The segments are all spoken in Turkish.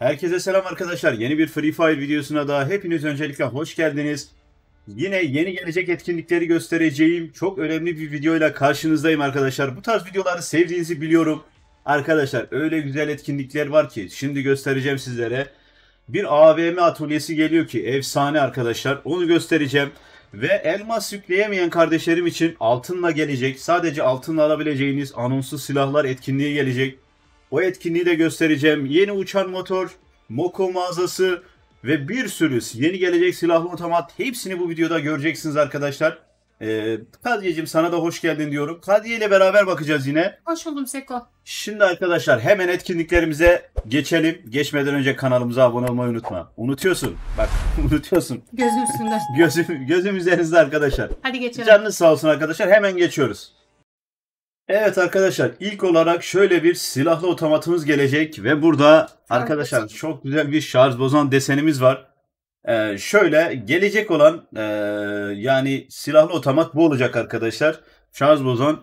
Herkese selam arkadaşlar. Yeni bir Free Fire videosuna daha hepiniz öncelikle hoş geldiniz. Yine yeni gelecek etkinlikleri göstereceğim. Çok önemli bir videoyla karşınızdayım arkadaşlar. Bu tarz videoları sevdiğinizi biliyorum. Arkadaşlar öyle güzel etkinlikler var ki şimdi göstereceğim sizlere. Bir AVM atölyesi geliyor ki efsane arkadaşlar. Onu göstereceğim. Ve elmas yükleyemeyen kardeşlerim için altınla gelecek. Sadece altınla alabileceğiniz anonsuz silahlar etkinliğe gelecek. O etkinliği de göstereceğim. Yeni uçan motor, Moko mağazası ve bir sürü yeni gelecek silahlı otomat hepsini bu videoda göreceksiniz arkadaşlar. Ee, Kadiyeciğim sana da hoş geldin diyorum. Kadiye ile beraber bakacağız yine. Hoş buldum Seko. Şimdi arkadaşlar hemen etkinliklerimize geçelim. Geçmeden önce kanalımıza abone olmayı unutma. Unutuyorsun. Bak unutuyorsun. Gözüm üstünde. gözüm, gözüm üzerinizde arkadaşlar. Hadi geçelim. Canınız sağ olsun arkadaşlar. Hemen geçiyoruz. Evet arkadaşlar ilk olarak şöyle bir silahlı otomatımız gelecek ve burada arkadaşlar çok güzel bir şarj bozan desenimiz var. Ee, şöyle gelecek olan e, yani silahlı otomat bu olacak arkadaşlar. Şarj bozan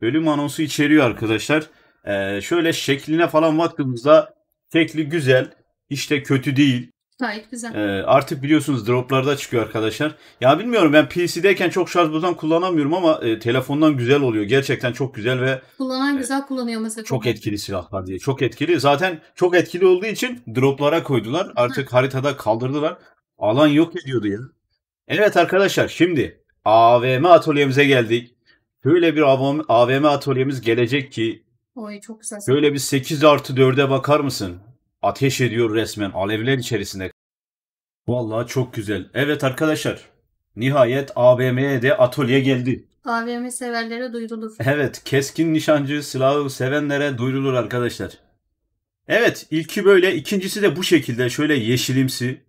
ölüm anonsu içeriyor arkadaşlar. Ee, şöyle şekline falan baktığımızda şekli güzel işte kötü değil. Gayet güzel. Ee, artık biliyorsunuz droplarda çıkıyor arkadaşlar. Ya bilmiyorum ben PC'deyken çok şarj buzan kullanamıyorum ama e, telefondan güzel oluyor. Gerçekten çok güzel ve kullanan e, güzel kullanıyor mesela. Çok etkili silahlar diye. Çok etkili. Zaten çok etkili olduğu için droplara koydular. Artık Hı. haritada kaldırdılar. Alan yok ediyordu ya. Evet arkadaşlar şimdi AVM atölyemize geldik. Böyle bir AVM atölyemiz gelecek ki Oy çok güzel. Böyle bir 8 artı 4'e bakar mısın? ateş ediyor resmen alevler içerisinde. Vallahi çok güzel. Evet arkadaşlar. Nihayet ABM'ye de atölye geldi. AVM severlere duyurulur. Evet, keskin nişancı silahı sevenlere duyurulur arkadaşlar. Evet, ilki böyle, ikincisi de bu şekilde şöyle yeşilimsi.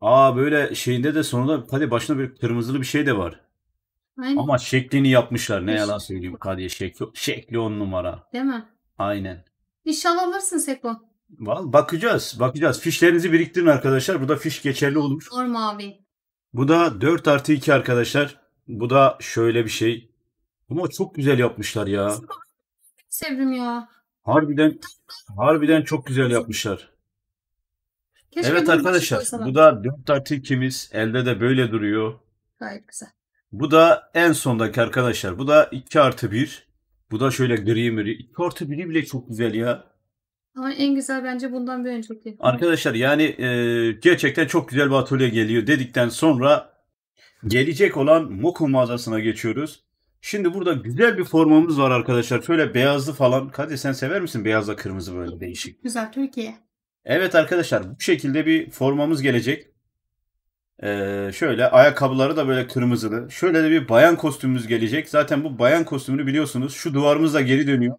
Aa böyle şeyinde de sonunda hadi başına bir kırmızılı bir şey de var. Aynen. Ama şeklini yapmışlar. Ne yalan söyleyeyim Kadiye şekli, şekli on numara. Değil mi? Aynen. İnşallah alırsın Seko. Vallahi bakacağız, bakacağız. Fişlerinizi biriktirin arkadaşlar. Bu da fiş geçerli olur. Olur abi. Bu da 4 artı 2 arkadaşlar. Bu da şöyle bir şey. Ama çok güzel yapmışlar ya. Sevdim ya. Harbiden harbiden çok güzel yapmışlar. Keşke evet arkadaşlar şey bu da 4 artı 2'miz. Elde de böyle duruyor. Gayet güzel. Bu da en sondaki arkadaşlar. Bu da 2 artı 1. Bu da şöyle gri miri. 2 artı 1'i bile çok güzel ya. Ama en güzel bence bundan bir önceki. Arkadaşlar yani e, gerçekten çok güzel bir atölye geliyor dedikten sonra gelecek olan Moku mağazasına geçiyoruz. Şimdi burada güzel bir formamız var arkadaşlar. Şöyle beyazlı falan. Kadir sen sever misin beyazla kırmızı böyle değişik? Güzel Türkiye. Evet arkadaşlar bu şekilde bir formamız gelecek. Ee, şöyle ayakkabıları da böyle kırmızılı. Şöyle de bir bayan kostümümüz gelecek. Zaten bu bayan kostümünü biliyorsunuz. Şu duvarımız geri dönüyor.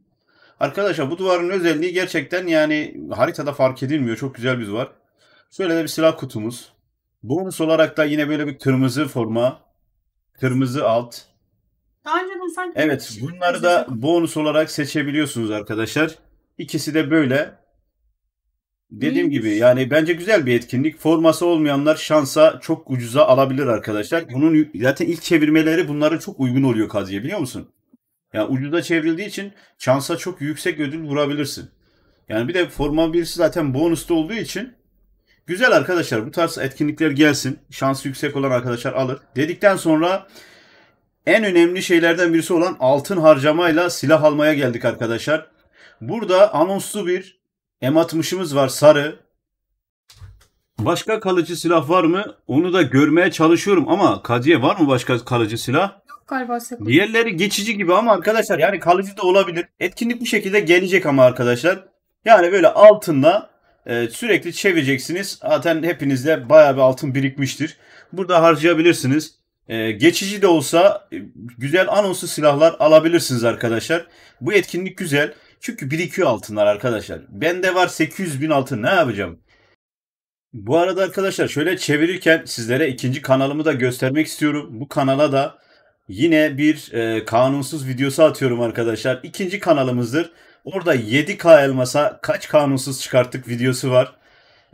Arkadaşlar bu duvarın özelliği gerçekten yani haritada fark edilmiyor. Çok güzel bir duvar. Şöyle de bir silah kutumuz. Bonus olarak da yine böyle bir kırmızı forma. Kırmızı alt. Daha önceden sanki... Evet bunları da bonus olarak seçebiliyorsunuz arkadaşlar. İkisi de böyle. Dediğim gibi yani bence güzel bir etkinlik. Forması olmayanlar şansa çok ucuza alabilir arkadaşlar. Bunun zaten ilk çevirmeleri bunlara çok uygun oluyor Kazi'ye biliyor musun? Yani ucuda çevrildiği için şansa çok yüksek ödül vurabilirsin. Yani bir de Forma birisi zaten bonusta olduğu için güzel arkadaşlar bu tarz etkinlikler gelsin. Şansı yüksek olan arkadaşlar alır. Dedikten sonra en önemli şeylerden birisi olan altın harcamayla silah almaya geldik arkadaşlar. Burada anonslu bir M60'ımız var sarı. Başka kalıcı silah var mı? Onu da görmeye çalışıyorum ama Kadiye var mı başka kalıcı silah? galiba size. Diğerleri geçici gibi ama arkadaşlar yani kalıcı da olabilir. Etkinlik bu şekilde gelecek ama arkadaşlar. Yani böyle altında e, sürekli çevireceksiniz. Zaten hepinizde bayağı bir altın birikmiştir. Burada harcayabilirsiniz. E, geçici de olsa e, güzel anonsu silahlar alabilirsiniz arkadaşlar. Bu etkinlik güzel. Çünkü birikiyor altınlar arkadaşlar. Bende var 800 bin altın ne yapacağım? Bu arada arkadaşlar şöyle çevirirken sizlere ikinci kanalımı da göstermek istiyorum. Bu kanala da yine bir e, kanunsuz videosu atıyorum arkadaşlar. İkinci kanalımızdır. Orada 7K elmasa kaç kanunsuz çıkarttık videosu var.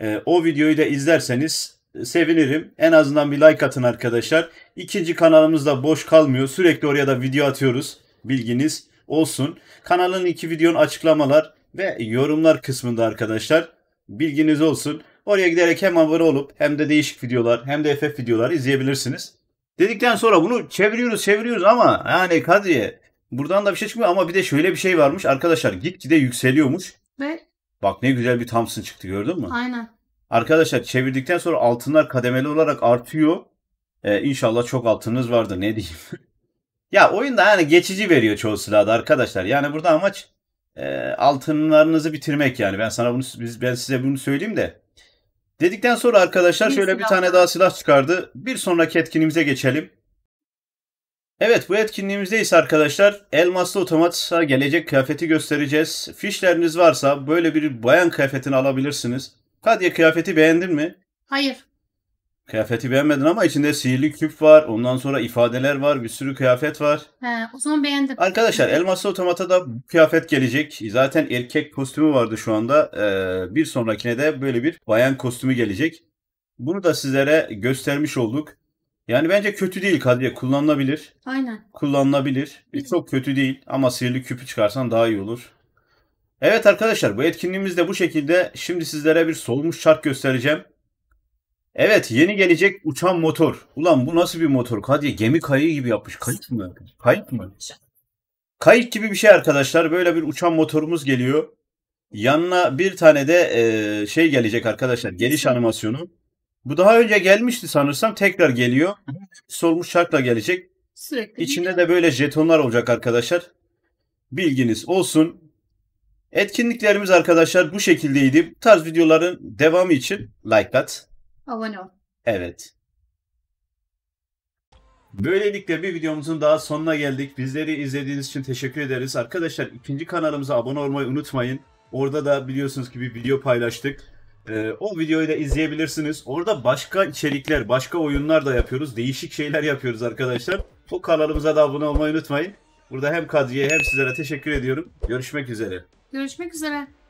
E, o videoyu da izlerseniz e, sevinirim. En azından bir like atın arkadaşlar. İkinci kanalımızda boş kalmıyor. Sürekli oraya da video atıyoruz. Bilginiz olsun. Kanalın iki videonun açıklamalar ve yorumlar kısmında arkadaşlar. Bilginiz olsun. Oraya giderek hem abone olup hem de değişik videolar hem de FF videolar izleyebilirsiniz. Dedikten sonra bunu çeviriyoruz çeviriyoruz ama yani Kadriye buradan da bir şey çıkmıyor ama bir de şöyle bir şey varmış arkadaşlar gitgide yükseliyormuş. Ve? Bak ne güzel bir Thompson çıktı gördün mü? Aynen. Arkadaşlar çevirdikten sonra altınlar kademeli olarak artıyor. Ee, inşallah çok altınız vardı ne diyeyim. ya oyunda yani geçici veriyor çoğu sırada arkadaşlar. Yani burada amaç e, altınlarınızı bitirmek yani. Ben sana bunu biz, ben size bunu söyleyeyim de Dedikten sonra arkadaşlar bir şöyle silah. bir tane daha silah çıkardı. Bir sonraki etkinliğimize geçelim. Evet bu etkinliğimizdeyiz arkadaşlar elmaslı otomatsa gelecek kıyafeti göstereceğiz. Fişleriniz varsa böyle bir bayan kıyafetini alabilirsiniz. Kadya kıyafeti beğendin mi? Hayır. Kıyafeti beğenmedin ama içinde sihirli küp var. Ondan sonra ifadeler var. Bir sürü kıyafet var. He, o zaman beğendim. Arkadaşlar Elmaslı Otomat'a da bu kıyafet gelecek. Zaten erkek kostümü vardı şu anda. Ee, bir sonrakine de böyle bir bayan kostümü gelecek. Bunu da sizlere göstermiş olduk. Yani bence kötü değil Kadriye. Kullanılabilir. Aynen. Kullanılabilir. E, çok kötü değil ama sihirli küpü çıkarsan daha iyi olur. Evet arkadaşlar bu etkinliğimiz de bu şekilde. Şimdi sizlere bir solmuş çark göstereceğim. Evet yeni gelecek uçan motor. Ulan bu nasıl bir motor? Hadi gemi kayığı gibi yapmış. Kayık mı? Kayık mı? Kayık gibi bir şey arkadaşlar. Böyle bir uçan motorumuz geliyor. Yanına bir tane de e, şey gelecek arkadaşlar. Geliş animasyonu. Bu daha önce gelmişti sanırsam. Tekrar geliyor. Solmuş şarkla gelecek. Sürekli İçinde şey. de böyle jetonlar olacak arkadaşlar. Bilginiz olsun. Etkinliklerimiz arkadaşlar bu şekildeydi. Bu tarz videoların devamı için like at. Abone ol. Evet. Böylelikle bir videomuzun daha sonuna geldik. Bizleri izlediğiniz için teşekkür ederiz. Arkadaşlar ikinci kanalımıza abone olmayı unutmayın. Orada da biliyorsunuz ki bir video paylaştık. Ee, o videoyu da izleyebilirsiniz. Orada başka içerikler, başka oyunlar da yapıyoruz. Değişik şeyler yapıyoruz arkadaşlar. O kanalımıza da abone olmayı unutmayın. Burada hem Kadriye hem sizlere teşekkür ediyorum. Görüşmek üzere. Görüşmek üzere.